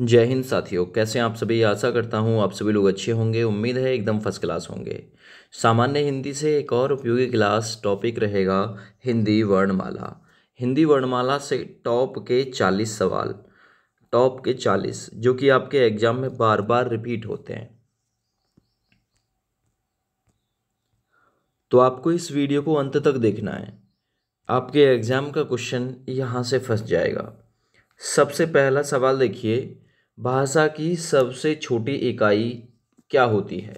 जय हिंद साथियों कैसे आप सभी आशा करता हूँ आप सभी लोग अच्छे होंगे उम्मीद है एकदम फर्स्ट क्लास होंगे सामान्य हिंदी से एक और उपयोगी क्लास टॉपिक रहेगा हिंदी वर्णमाला हिंदी वर्णमाला से टॉप के चालीस सवाल टॉप के चालीस जो कि आपके एग्जाम में बार बार रिपीट होते हैं तो आपको इस वीडियो को अंत तक देखना है आपके एग्ज़ाम का क्वेश्चन यहाँ से फंस जाएगा सबसे पहला सवाल देखिए भाषा की सबसे छोटी इकाई क्या होती है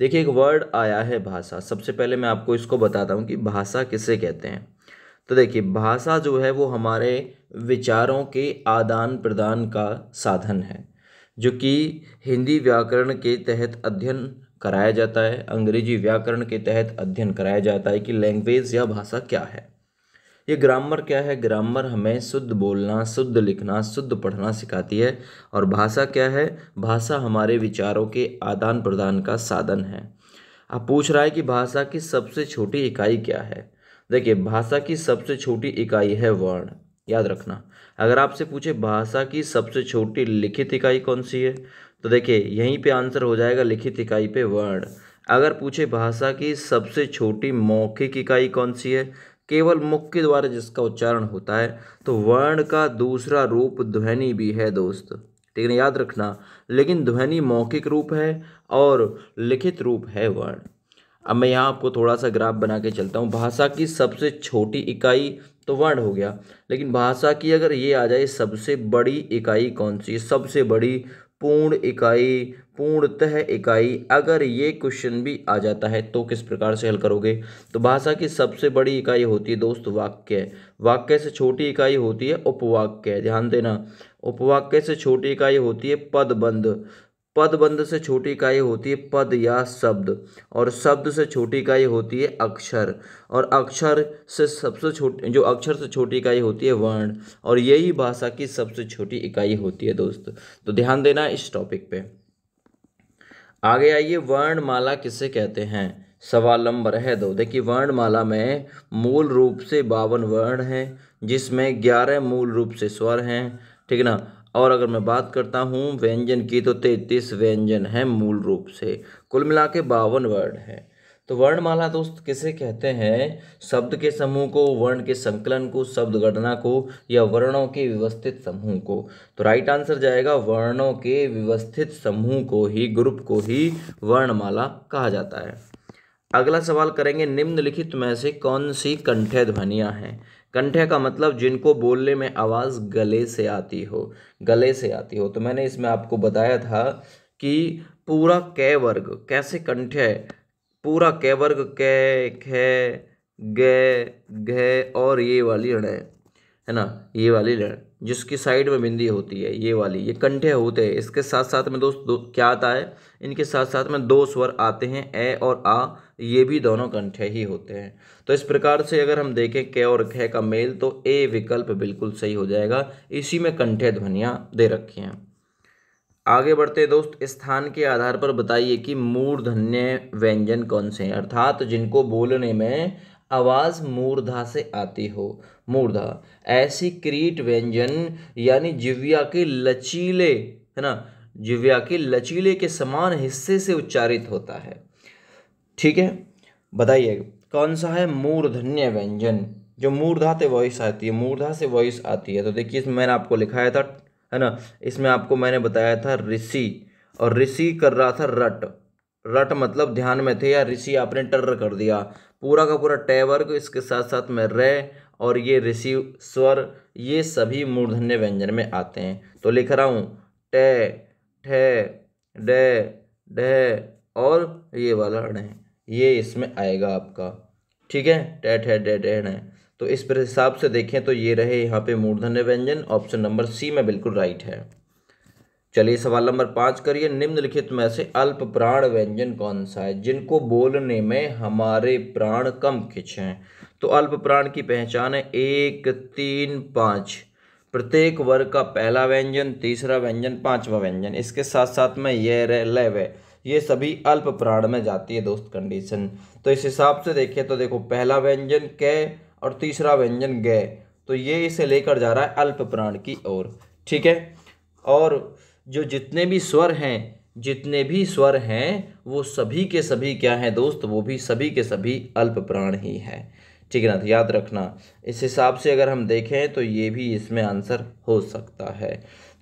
देखिए एक वर्ड आया है भाषा सबसे पहले मैं आपको इसको बताता हूँ कि भाषा किसे कहते हैं तो देखिए भाषा जो है वो हमारे विचारों के आदान प्रदान का साधन है जो कि हिंदी व्याकरण के तहत अध्ययन कराया जाता है अंग्रेजी व्याकरण के तहत अध्ययन कराया जाता है कि लैंग्वेज या भाषा क्या है ये ग्रामर क्या है ग्रामर हमें शुद्ध बोलना शुद्ध लिखना शुद्ध पढ़ना सिखाती है और भाषा क्या है भाषा हमारे विचारों के आदान प्रदान का साधन है अब पूछ रहा है कि भाषा की सबसे छोटी इकाई क्या है देखिए भाषा की सबसे छोटी इकाई है वर्ण याद रखना अगर आपसे पूछे भाषा की सबसे छोटी लिखित इकाई कौन सी है तो देखिए यहीं पे आंसर हो जाएगा लिखित इकाई पे वर्ण अगर पूछे भाषा की सबसे छोटी मौखिक इकाई कौन सी है केवल मुख के द्वारा जिसका उच्चारण होता है तो वर्ण का दूसरा रूप ध्वनि भी है दोस्त ठीक है याद रखना लेकिन ध्वनि मौखिक रूप है और लिखित रूप है वर्ण अब मैं यहाँ आपको थोड़ा सा ग्राफ बना के चलता हूँ भाषा की सबसे छोटी इकाई तो वर्ण हो गया लेकिन भाषा की अगर ये आ जाए सबसे बड़ी इकाई कौन सी सबसे बड़ी पूर्ण इकाई पूर्णतः इकाई अगर ये क्वेश्चन भी आ जाता है तो किस प्रकार से हल करोगे तो भाषा की सबसे बड़ी इकाई होती है दोस्त वाक्य वाक्य से छोटी इकाई होती है उपवाक्य ध्यान देना उपवाक्य से छोटी इकाई होती है पदबंध पद बंद से छोटी इकाई होती है पद या शब्द और शब्द से छोटी इकाई होती है अक्षर और अक्षर से सबसे छोटी जो अक्षर से छोटी इकाई होती है वर्ण और यही भाषा की सबसे छोटी इकाई होती है दोस्त तो ध्यान देना इस टॉपिक पे आगे आइए वर्णमाला किसे कहते हैं सवाल नंबर है दो देखिए वर्णमाला में मूल रूप से बावन वर्ण हैं जिसमें ग्यारह मूल रूप से स्वर हैं ठीक ना और अगर मैं बात करता हूँ व्यंजन की तो तैतीस व्यंजन है मूल रूप से कुल मिला के बावन वर्ड है तो वर्णमाला दोस्त किसे कहते हैं शब्द के समूह को वर्ण के संकलन को शब्द गणना को या वर्णों के व्यवस्थित समूह को तो राइट आंसर जाएगा वर्णों के व्यवस्थित समूह को ही ग्रुप को ही वर्णमाला कहा जाता है अगला सवाल करेंगे निम्नलिखित में से कौन सी कंठ ध्वनियाँ हैं कंठे का मतलब जिनको बोलने में आवाज़ गले से आती हो गले से आती हो तो मैंने इसमें आपको बताया था कि पूरा कै वर्ग कैसे कंठे पूरा कै वर्ग कै ख ग घे और ये वाली ऋण है ना ये वाली लड़ जिसकी साइड में बिंदी होती है ये वाली ये कंठे होते हैं इसके साथ साथ में दोस्त दो, क्या आता है इनके साथ साथ में दो स्वर आते हैं ए और आ ये भी दोनों कंठे ही होते हैं तो इस प्रकार से अगर हम देखें के और घ का मेल तो ए विकल्प बिल्कुल सही हो जाएगा इसी में कंठे ध्वनियाँ दे रखी हैं आगे बढ़ते दोस्त स्थान के आधार पर बताइए कि मूर्धन्य व्यंजन कौन से हैं अर्थात जिनको बोलने में आवाज़ मूर्धा से आती हो मूर्धा ऐसी क्रीट व्यंजन यानी जिव्या के लचीले है ना जिव्या के लचीले के समान हिस्से से उच्चारित होता है ठीक है बताइए कौन सा है मूर्धन्य व्यंजन जो मूर्धा से वॉइस आती है मूर्धा से वॉइस आती है तो देखिए इसमें मैंने आपको लिखाया था है ना इसमें आपको मैंने बताया था ऋषि और ऋषि कर रहा था रट रट मतलब ध्यान में थे या ऋषि आपने टर कर दिया पूरा का पूरा टय वर्ग इसके साथ साथ में रे और ये ऋषिव स्वर ये सभी मूर्धन्य व्यंजन में आते हैं तो लिख रहा हूँ टे ठे डे ढे और ये वाला णे ये इसमें आएगा आपका ठीक है टे ठे डे डे णे तो इस हिसाब से देखें तो ये रहे यहाँ पे मूर्धन्य व्यंजन ऑप्शन नंबर सी में बिल्कुल राइट है चलिए सवाल नंबर पाँच करिए निम्नलिखित में से अल्प प्राण व्यंजन कौन सा है जिनको बोलने में हमारे प्राण कम खिंचे तो अल्प प्राण की पहचान है एक तीन पाँच प्रत्येक वर्ग का पहला व्यंजन तीसरा व्यंजन पांचवा व्यंजन इसके साथ साथ में ये रे ले वे ये सभी अल्प प्राण में जाती है दोस्त कंडीशन तो इस हिसाब से देखें तो देखो पहला व्यंजन कै और तीसरा व्यंजन गय तो ये इसे लेकर जा रहा है अल्प प्राण की ओर ठीक है और जो जितने भी स्वर हैं जितने भी स्वर हैं वो सभी के सभी क्या हैं दोस्त वो भी सभी के सभी अल्प प्राण ही हैं ठीक है ना तो याद रखना इस हिसाब से अगर हम देखें तो ये भी इसमें आंसर हो सकता है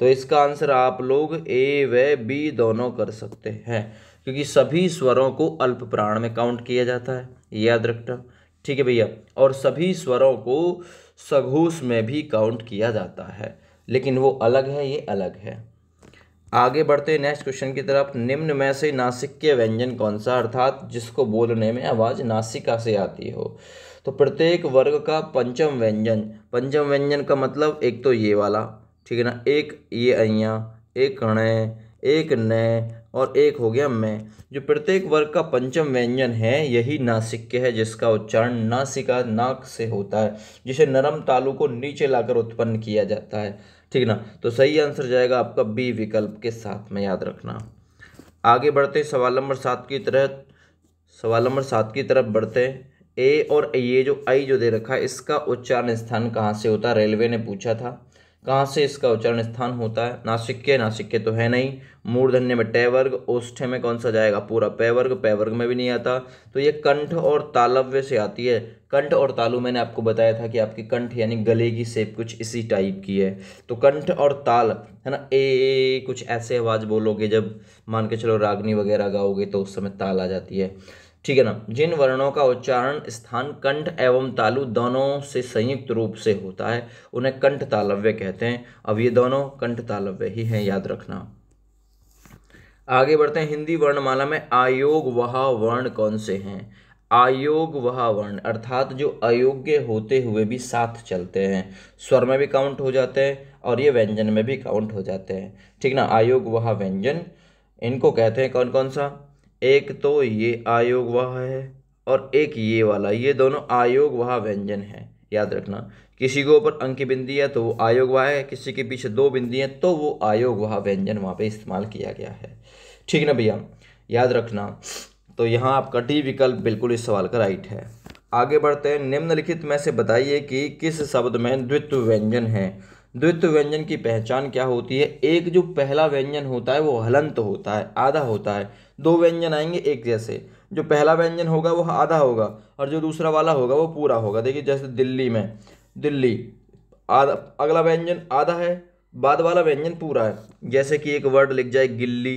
तो इसका आंसर आप लोग ए व बी दोनों कर सकते हैं क्योंकि सभी स्वरों को अल्प प्राण में काउंट किया जाता है याद रखना ठीक है भैया और सभी स्वरों को सघोष में भी काउंट किया जाता है लेकिन वो अलग है ये अलग है आगे बढ़ते नेक्स्ट क्वेश्चन की तरफ निम्न में से नासिक के व्यंजन कौन सा अर्थात जिसको बोलने में आवाज़ नासिका से आती हो तो प्रत्येक वर्ग का पंचम व्यंजन पंचम व्यंजन का मतलब एक तो ये वाला ठीक है ना एक ये अइया एक ण एक न और एक हो गया मैं जो प्रत्येक वर्ग का पंचम व्यंजन है यही नासिक के है जिसका उच्चारण नासिका नाक से होता है जिसे नरम तालू को नीचे लाकर उत्पन्न किया जाता है ठीक ना तो सही आंसर जाएगा आपका बी विकल्प के साथ में याद रखना आगे बढ़ते सवाल नंबर सात की तरह सवाल नंबर सात की तरफ बढ़ते ए और ये जो आई जो दे रखा है इसका उच्चारण स्थान कहाँ से होता रेलवे ने पूछा था कहाँ से इसका उच्चारण स्थान होता है नासिक के नासिक के तो है नहीं मूर्धन्य में टय वर्ग में कौन सा जाएगा पूरा पैवर्ग वर्ग वर्ग में भी नहीं आता तो ये कंठ और तालव्य से आती है कंठ और तालु मैंने आपको बताया था कि आपकी कंठ यानी गले की सेप कुछ इसी टाइप की है तो कंठ और ताल है ना ए, ए कुछ ऐसे आवाज़ बोलोगे जब मान के चलो रागनी वगैरह गाओगे तो उस समय ताल आ जाती है ठीक है ना जिन वर्णों का उच्चारण स्थान कंठ एवं तालु दोनों से संयुक्त रूप से होता है उन्हें कंठ तालव्य कहते हैं अब ये दोनों कंठ तालव्य ही हैं याद रखना आगे बढ़ते हैं हिंदी वर्णमाला में आयोग वह वर्ण कौन से हैं आयोग वह वर्ण अर्थात जो अयोग्य होते हुए भी साथ चलते हैं स्वर में भी काउंट हो जाते हैं और ये व्यंजन में भी काउंट हो जाते हैं ठीक ना आयोग वह व्यंजन इनको कहते हैं कौन कौन सा एक तो ये आयोग वह है और एक ये वाला ये दोनों आयोग वह व्यंजन है याद रखना किसी के ऊपर अंक बिंदी है तो वो आयोग वह है किसी के पीछे दो बिंदी हैं तो वो आयोग वह व्यंजन वहाँ पे इस्तेमाल किया गया है ठीक ना भैया याद रखना तो यहाँ आपका डी विकल्प बिल्कुल इस सवाल का राइट है आगे बढ़ते हैं निम्नलिखित में से बताइए कि किस शब्द में द्वित्व व्यंजन है द्वित्व व्यंजन की पहचान क्या होती है एक जो पहला व्यंजन होता है वो हलंत होता है आधा होता है दो व्यंजन आएंगे एक जैसे जो पहला व्यंजन होगा वो आधा होगा और जो दूसरा वाला होगा वो पूरा होगा देखिए जैसे दिल्ली में दिल्ली आधा अगला व्यंजन आधा है बाद वाला व्यंजन पूरा है जैसे कि एक वर्ड लिख जाए गिल्ली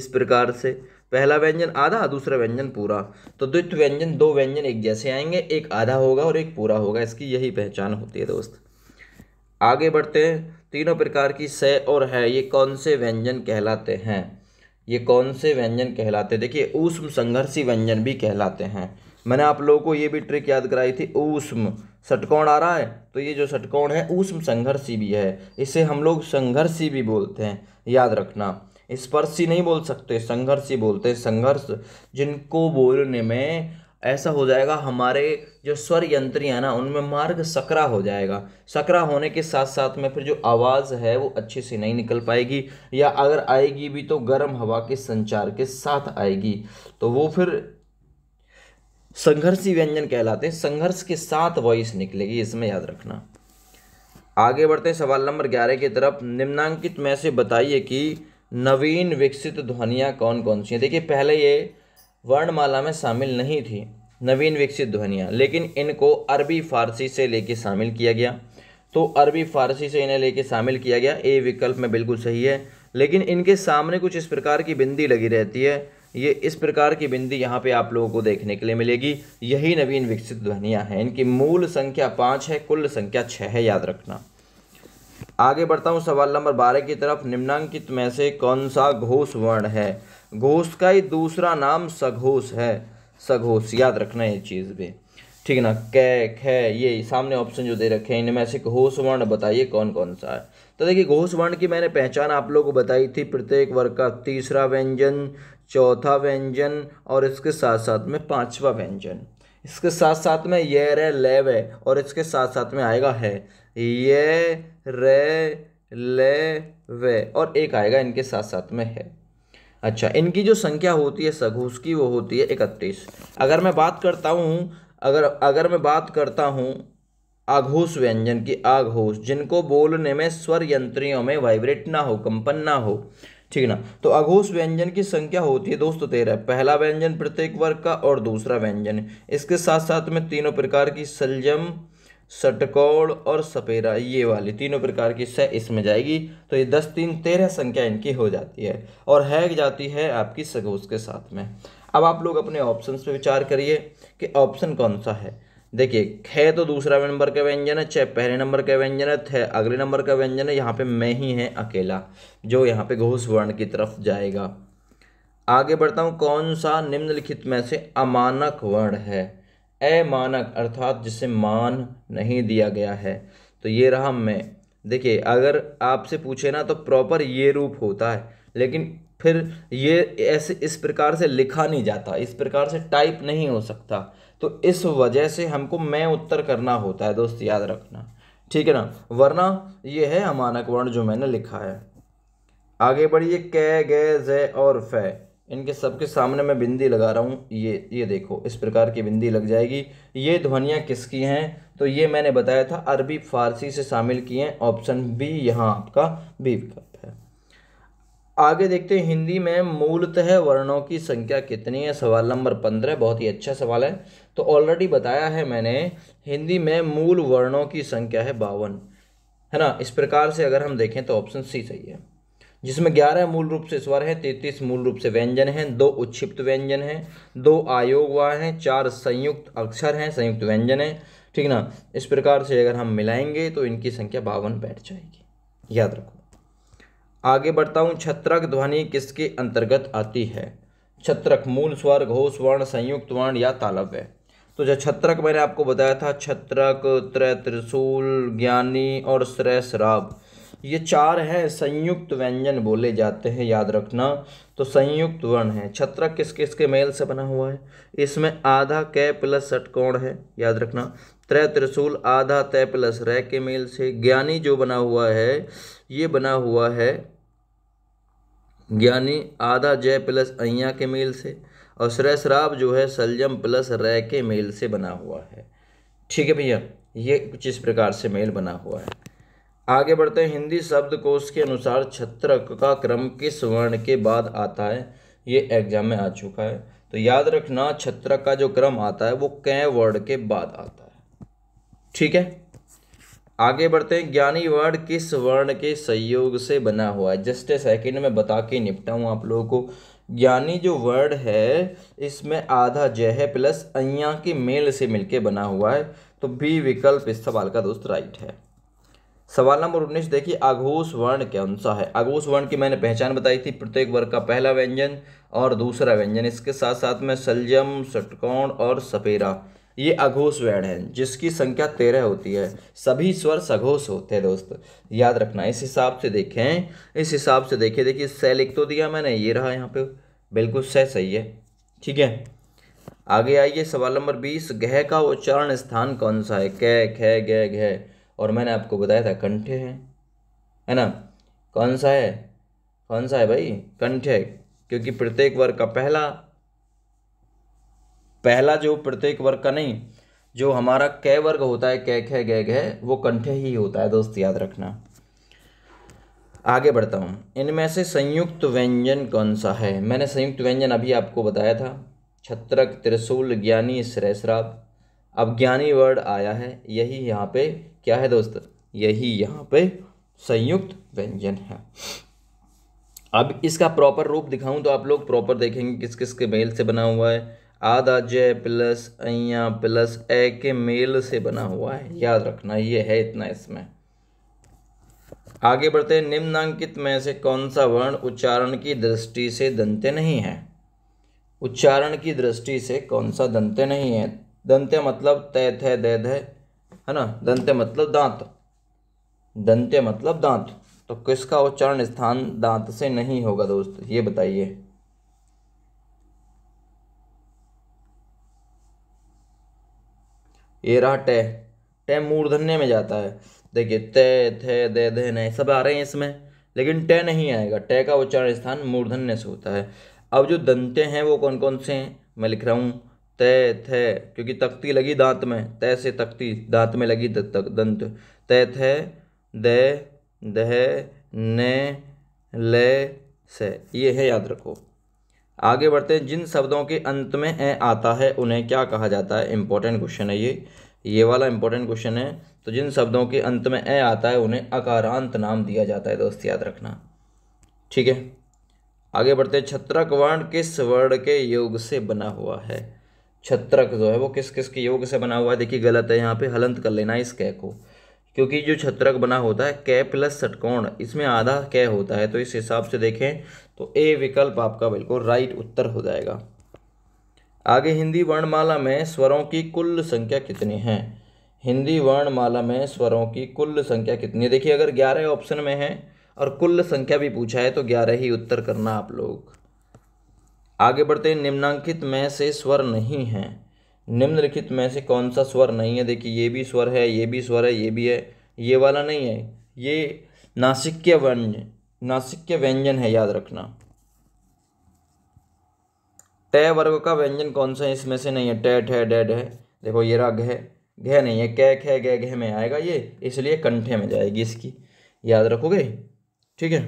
इस प्रकार से पहला व्यंजन आधा दूसरा व्यंजन पूरा तो द्वित व्यंजन दो व्यंजन एक जैसे आएंगे एक आधा होगा और एक पूरा होगा इसकी यही पहचान होती है दोस्त आगे बढ़ते हैं तीनों प्रकार की स और है ये कौन से व्यंजन कहलाते हैं ये कौन से व्यंजन कहलाते हैं देखिए ऊष्म संघर्षी व्यंजन भी कहलाते हैं मैंने आप लोगों को ये भी ट्रिक याद कराई थी ऊष्म षटकोण आ रहा है तो ये जो षटकोण है ऊष्म संघर्षी भी है इसे हम लोग संघर्षी भी बोलते हैं याद रखना स्पर्शी नहीं बोल सकते संघर्षी बोलते हैं संघर्ष जिनको बोलने में ऐसा हो जाएगा हमारे जो स्वर यंत्रियाँ ना उनमें मार्ग सकरा हो जाएगा सकरा होने के साथ साथ में फिर जो आवाज़ है वो अच्छे से नहीं निकल पाएगी या अगर आएगी भी तो गर्म हवा के संचार के साथ आएगी तो वो फिर संघर्षी व्यंजन कहलाते हैं संघर्ष के साथ वॉइस निकलेगी इसमें याद रखना आगे बढ़ते हैं सवाल नंबर ग्यारह की तरफ निम्नांकित में से बताइए कि नवीन विकसित ध्वनियाँ कौन कौन सी हैं देखिए पहले ये वर्णमाला में शामिल नहीं थी नवीन विकसित ध्वनियाँ लेकिन इनको अरबी फारसी से लेके शामिल किया गया तो अरबी फारसी से इन्हें लेके शामिल किया गया ए विकल्प में बिल्कुल सही है लेकिन इनके सामने कुछ इस प्रकार की बिंदी लगी रहती है ये इस प्रकार की बिंदी यहाँ पे आप लोगों को देखने के लिए मिलेगी यही नवीन विकसित ध्वनियाँ हैं इनकी मूल संख्या पाँच है कुल संख्या छः है याद रखना आगे बढ़ता हूँ सवाल नंबर बारह की तरफ निम्नांकित में से कौन सा घोष वर्ण है घोष का ही दूसरा नाम सघोष है सघोष याद रखना ये चीज़ भी ठीक है ना कै खै ये सामने ऑप्शन जो दे रखे हैं इनमें से घोष वर्ण बताइए कौन कौन सा है तो देखिए घोष वर्ण की मैंने पहचान आप लोगों को बताई थी प्रत्येक वर्ग का तीसरा व्यंजन चौथा व्यंजन और इसके साथ साथ में पांचवा व्यंजन इसके साथ साथ में ये रे लेव है और इसके साथ साथ में आएगा है ये रे ले वे और एक आएगा इनके साथ साथ में है अच्छा इनकी जो संख्या होती है सघुस की वो होती है इकतीस अगर मैं बात करता हूँ अगर अगर मैं बात करता हूँ आघोष व्यंजन की आघोष जिनको बोलने में स्वर यंत्रियों में वाइब्रेट ना हो कंपन ना हो ठीक ना तो अघोष व्यंजन की संख्या होती है दोस्तों तेरह पहला व्यंजन प्रत्येक वर्ग का और दूसरा व्यंजन इसके साथ साथ में तीनों प्रकार की सलजम षटकोण और सपेरा ये वाली तीनों प्रकार की स इसमें जाएगी तो ये दस तीन तेरह संख्या इनकी हो जाती है और है जाती है आपकी सगोस के साथ में अब आप लोग अपने ऑप्शन पर विचार करिए कि ऑप्शन कौन सा है देखिए ख तो दूसरा नंबर का व्यंजन है छ पहले नंबर का व्यंजन है थे अगले नंबर का व्यंजन है यहाँ पे मैं ही है अकेला जो यहाँ पे घोष वर्ण की तरफ जाएगा आगे बढ़ता हूँ कौन सा निम्नलिखित में से अमानक वर्ण है अमानक अर्थात जिसे मान नहीं दिया गया है तो ये रहा मैं देखिए अगर आपसे पूछे ना तो प्रॉपर ये रूप होता है लेकिन फिर ये ऐसे इस प्रकार से लिखा नहीं जाता इस प्रकार से टाइप नहीं हो सकता तो इस वजह से हमको मैं उत्तर करना होता है दोस्त याद रखना ठीक है ना वरना ये है अमानक वर्ण जो मैंने लिखा है आगे बढ़िए कै गै जै और फै इनके सबके सामने मैं बिंदी लगा रहा हूँ ये ये देखो इस प्रकार की बिंदी लग जाएगी ये ध्वनियाँ किसकी हैं तो ये मैंने बताया था अरबी फारसी से शामिल किए हैं ऑप्शन बी यहाँ आपका बी विकल्प है आगे देखते हैं हिंदी में मूलतः वर्णों की संख्या कितनी है सवाल नंबर पंद्रह बहुत ही अच्छा सवाल है तो ऑलरेडी बताया है मैंने हिंदी में मूल वर्णों की संख्या है बावन है ना इस प्रकार से अगर हम देखें तो ऑप्शन सी सही है जिसमें ग्यारह मूल रूप से स्वर हैं तैतीस मूल रूप से व्यंजन हैं दो उच्छिप्त व्यंजन हैं दो आयोग व हैं चार संयुक्त अक्षर हैं संयुक्त व्यंजन हैं ठीक ना इस प्रकार से अगर हम मिलाएंगे तो इनकी संख्या बावन बैठ जाएगी याद रखो आगे बढ़ता हूँ छत्रक ध्वनि किसके अंतर्गत आती है छत्रक मूल स्वर घोष वर्ण संयुक्त वर्ण या तालव्य तो जो छत्रक मैंने आपको बताया था छत्रक त्रय त्रिशूल ज्ञानी और श्रेय श्राव ये चार हैं संयुक्त व्यंजन बोले जाते हैं याद रखना तो संयुक्त वर्ण है छत्र किस किस के मेल से बना हुआ है इसमें आधा कै प्लस षटकोण है याद रखना त्रय त्रिशूल आधा तय प्लस रह के मेल से ज्ञानी जो बना हुआ है ये बना हुआ है ज्ञानी आधा जय प्लस अय्या के मेल से और श्रेय श्राप जो है सलजम प्लस रे के मेल से बना हुआ है ठीक है भैया ये कुछ इस प्रकार से मेल बना हुआ है आगे बढ़ते हैं हिंदी शब्द कोश के अनुसार छत्रक का क्रम किस वर्ण के बाद आता है ये एग्जाम में आ चुका है तो याद रखना छत्रक का जो क्रम आता है वो कै वर्ड के बाद आता है ठीक है आगे बढ़ते हैं ज्ञानी वर्ड किस वर्ण के संयोग से बना हुआ है जस्ट ए सेकेंड में बता के निपटा हूँ आप लोगों को ज्ञानी जो वर्ड है इसमें आधा जय है प्लस अय्या के मेल से मिलके बना हुआ है तो बी विकल्प इस सवाल का दोस्त राइट है सवाल नंबर उन्नीस देखिए आघोष वर्ण कौन सा है आघोष वर्ण की मैंने पहचान बताई थी प्रत्येक वर्ग का पहला व्यंजन और दूसरा व्यंजन इसके साथ साथ में सलजम षटकोण और सपेरा ये अघोष वर्ण है जिसकी संख्या तेरह होती है सभी स्वर सघोष होते हैं दोस्त याद रखना इस हिसाब से देखें इस हिसाब से देखें देखिए स लिख तो दिया मैंने ये रहा यहाँ पे बिल्कुल स सही है ठीक है आगे आइए सवाल नंबर बीस गह का उच्चारण स्थान कौन सा है कै खे गह घ और मैंने आपको बताया था कंठे हैं है ना कौन सा है कौन सा है भाई कंठे क्योंकि प्रत्येक वर्ग का पहला पहला जो प्रत्येक वर्ग का नहीं जो हमारा कै वर्ग होता है कै खे गय है वो कंठे ही होता है दोस्त याद रखना आगे बढ़ता हूँ इनमें से संयुक्त व्यंजन कौन सा है मैंने संयुक्त व्यंजन अभी आपको बताया था छत्रक त्रिशूल ज्ञानी श्रेयश्राप अब ज्ञानी वर्ड आया है यही यहाँ पे क्या है दोस्त यही यहाँ पे संयुक्त व्यंजन है अब इसका प्रॉपर रूप दिखाऊं तो आप लोग प्रॉपर देखेंगे किस किस के मेल से बना हुआ है आधा जय प्लस अया प्लस ए के मेल से बना हुआ है याद रखना ये है इतना इसमें आगे बढ़ते हैं निम्नांकित में से कौन सा वर्ण उच्चारण की दृष्टि से दंते नहीं है उच्चारण की दृष्टि से कौन सा दंते नहीं है दंत्य मतलब तय थे दे है ना दंत्य मतलब दांत दंत्य मतलब दांत तो किसका उच्चारण स्थान दांत से नहीं होगा दोस्त ये बताइए ये रहा टे टे मूर्धन्य में जाता है देखिए ते थे दे दे नए सब आ रहे हैं इसमें लेकिन टे नहीं आएगा टे का उच्चारण स्थान मूर्धन्य से होता है अब जो दंते हैं वो कौन कौन से हैं मैं लिख रहा हूँ तय थे क्योंकि तख्ती लगी दांत में तय से तख्ती दांत में लगी दंत तय थे दे दह ने ले से ये है याद रखो आगे बढ़ते हैं जिन शब्दों के अंत में ए आता है उन्हें क्या कहा जाता है इंपॉर्टेंट क्वेश्चन है ये ये वाला इंपॉर्टेंट क्वेश्चन है तो जिन शब्दों के अंत में ए आता है उन्हें अकारांत नाम दिया जाता है दोस्त याद रखना ठीक है आगे बढ़ते हैं छत्रक वर्ण किस वर्ण के योग से बना हुआ है छत्रक जो है वो किस किस के योग से बना हुआ है देखिए गलत है यहाँ पे हलंत कर लेना है इस कै को क्योंकि जो छत्रक बना होता है कै प्लस षटकोण इसमें आधा कै होता है तो इस हिसाब से देखें तो ए विकल्प आपका बिल्कुल राइट उत्तर हो जाएगा आगे हिंदी वर्णमाला में स्वरों की कुल संख्या कितनी है हिंदी वर्णमाला में स्वरों की कुल संख्या कितनी है देखिए अगर ग्यारह ऑप्शन में है और कुल संख्या भी पूछा है तो ग्यारह ही उत्तर करना आप लोग आगे बढ़ते निम्नांकित में से स्वर नहीं है निम्नलिखित में से कौन सा स्वर नहीं है देखिए ये भी स्वर है ये भी स्वर है ये भी है ये वाला नहीं है ये नासिक्य व्यंजन नासिक्य व्यंजन है याद रखना टय वर्ग का व्यंजन कौन सा है इसमें से नहीं है टै ठह डेड है देखो ये रहा घह घह नहीं है कै खे गह में आएगा ये इसलिए कंठे में जाएगी इसकी याद रखोगे ठीक है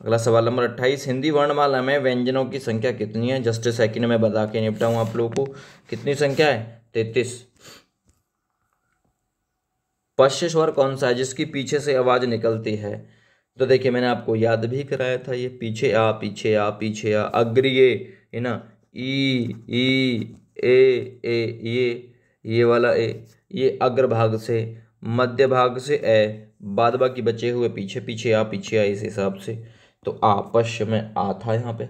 अगला सवाल नंबर अट्ठाईस हिंदी वर्णमाला में व्यंजनों की संख्या कितनी है जस्ट सेकंड में बता के निपटाऊँ आप लोगों को कितनी संख्या है तैतीस पश्य स्वर कौन सा है जिसकी पीछे से आवाज़ निकलती है तो देखिए मैंने आपको याद भी कराया था ये पीछे आ पीछे आ पीछे आ अग्रिय है ना ई ई ए ए ये ये वाला ए ये अग्र भाग से मध्य भाग से ए बाद बाकी बचे हुए पीछे पीछे आ पीछे आ इस हिसाब से तो आपश्य में आ था यहाँ पे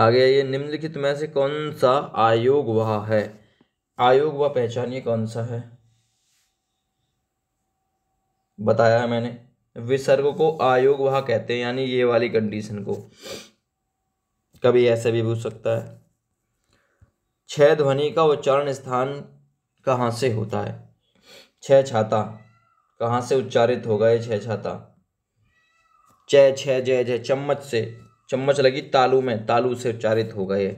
आगे ये निम्नलिखित में से कौन सा आयोग वह है आयोग वह पहचानिए कौन सा है बताया है मैंने विसर्ग को आयोग वह कहते हैं यानी ये वाली कंडीशन को कभी ऐसे भी पूछ सकता है छह ध्वनि का उच्चारण स्थान कहाँ से होता है छह छाता कहाँ से उच्चारित होगा ये छह छाता चय छ जय जय चम्मच से चम्मच लगी तालू में तालू से उच्चारित होगा ये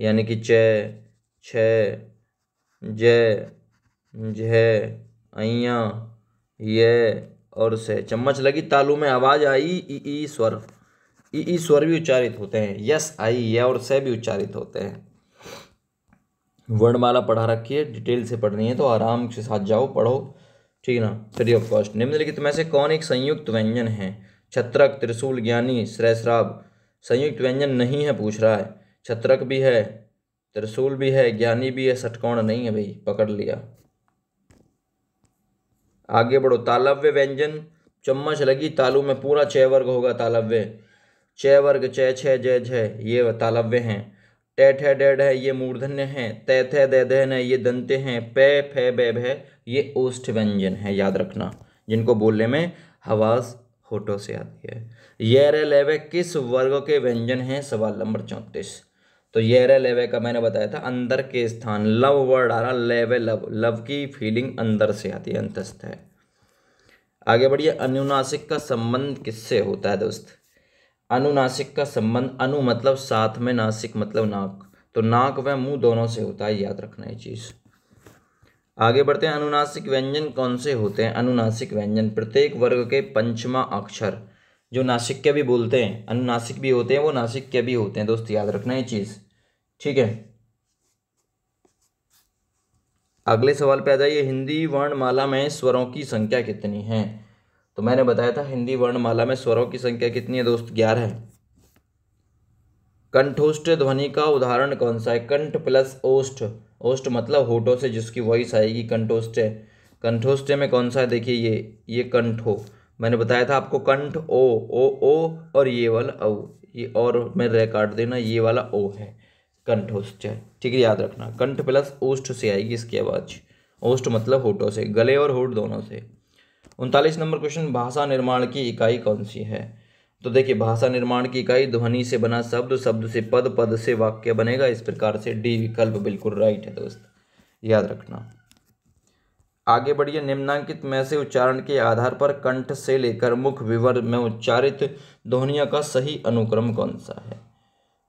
यानी कि चय छ जय जय अया ये और से चम्मच लगी तालू में आवाज़ आई ई ई स्वर ई ई स्वर भी उच्चारित होते हैं यस आई ये और से भी उच्चारित होते हैं वर्णमाला पढ़ा रखी है डिटेल से पढ़नी है तो आराम से साथ जाओ पढ़ो ठीक है ना फ्री ऑफ कॉस्ट निम्नलिखित में से कौन एक संयुक्त व्यंजन है छत्रक त्रिशूल ज्ञानी श्रेयश्राब संयुक्त व्यंजन नहीं है पूछ रहा है छत्रक भी है त्रिशूल भी है ज्ञानी भी है सटकोण नहीं है भाई पकड़ लिया आगे बढ़ो तालव्य व्यंजन चम्मच लगी तालू में पूरा चय वर्ग होगा तालव्य चय वर्ग चय छ जय छः ये तालव्य हैं टैठ है डेढ़ है ये मूर्धन्य हैं तैथ थे दह है ये दंते हैं पे फे बे भे ये ओष्ठ व्यंजन है याद रखना जिनको बोलने में हवास होटो से आती है यर लेवे किस वर्ग के व्यंजन हैं सवाल नंबर चौंतीस तो यर लेवे का मैंने बताया था अंदर के स्थान लव वर्ड आ रहा लेवे लव लव की फीलिंग अंदर से आती है अंतस्थ है आगे बढ़िए अनुनासिक का संबंध किससे होता है दोस्त अनुनासिक का संबंध अनु मतलब साथ में नासिक मतलब नाक तो नाक व मुंह दोनों से होता है याद रखना ये चीज़ आगे बढ़ते हैं अनुनासिक व्यंजन कौन से होते हैं अनुनासिक व्यंजन प्रत्येक वर्ग के पंचमा अक्षर जो नासिक के भी बोलते हैं अनुनासिक भी होते हैं वो नासिक के भी होते हैं दोस्त याद रखना ये चीज़ ठीक है अगले सवाल पे आ जाइए हिंदी वर्णमाला में स्वरों की संख्या कितनी है तो मैंने बताया था हिंदी वर्णमाला में स्वरों की संख्या कितनी है दोस्त ग्यारह है कंठोष्ट ध्वनि का उदाहरण कौन सा है कंठ प्लस ओष्ठ ओष्ठ मतलब होठों से जिसकी वॉइस आएगी कंठोष्ट कंठोष्ट में कौन सा है देखिए ये ये कंठ हो मैंने बताया था आपको कंठ ओ ओ ओ और ये वाला औ ये और मैं रह काट देना ये वाला ओ है कंठोष्ट ठीक है याद रखना कंठ प्लस ओष्ठ से आएगी इसकी आवाज़ ओष्ठ मतलब होठों से गले और होठ दोनों से उनतालीस नंबर क्वेश्चन भाषा निर्माण की इकाई कौन सी है तो देखिए भाषा निर्माण की इकाई ध्वनि से बना शब्द शब्द से पद पद से वाक्य बनेगा इस प्रकार से डी विकल्प बिल्कुल राइट है दोस्त याद रखना आगे बढ़िए निम्नांकित में से उच्चारण के आधार पर कंठ से लेकर मुख विवर में उच्चारित ध्वनिया का सही अनुक्रम कौन सा है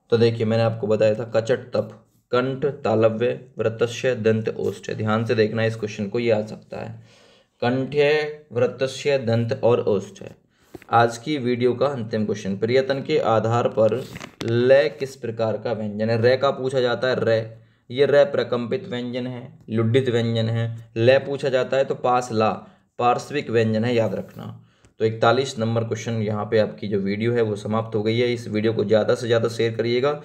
तो देखिए मैंने आपको बताया था कचट तप कंठ तालव्य व्रतस्य दंत ओष्ठ ध्यान से देखना इस क्वेश्चन को ये आ सकता है कंठ व्रतस्य दंत और ओष्ठ है आज की वीडियो का अंतिम क्वेश्चन प्रयत्न के आधार पर लय किस प्रकार का व्यंजन है रय का पूछा जाता है रय ये रय प्रकंपित व्यंजन है लुड्डित व्यंजन है लय पूछा जाता है तो पास ला पार्श्विक व्यंजन है याद रखना तो इकतालीस नंबर क्वेश्चन यहाँ पे आपकी जो वीडियो है वो समाप्त हो गई है इस वीडियो को ज़्यादा से ज़्यादा शेयर करिएगा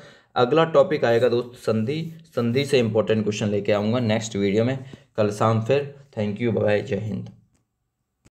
अगला टॉपिक आएगा दोस्त संधि संधि से इंपॉर्टेंट क्वेश्चन लेके आऊँगा नेक्स्ट वीडियो में कल शाम फिर थैंक यू बाय जय हिंद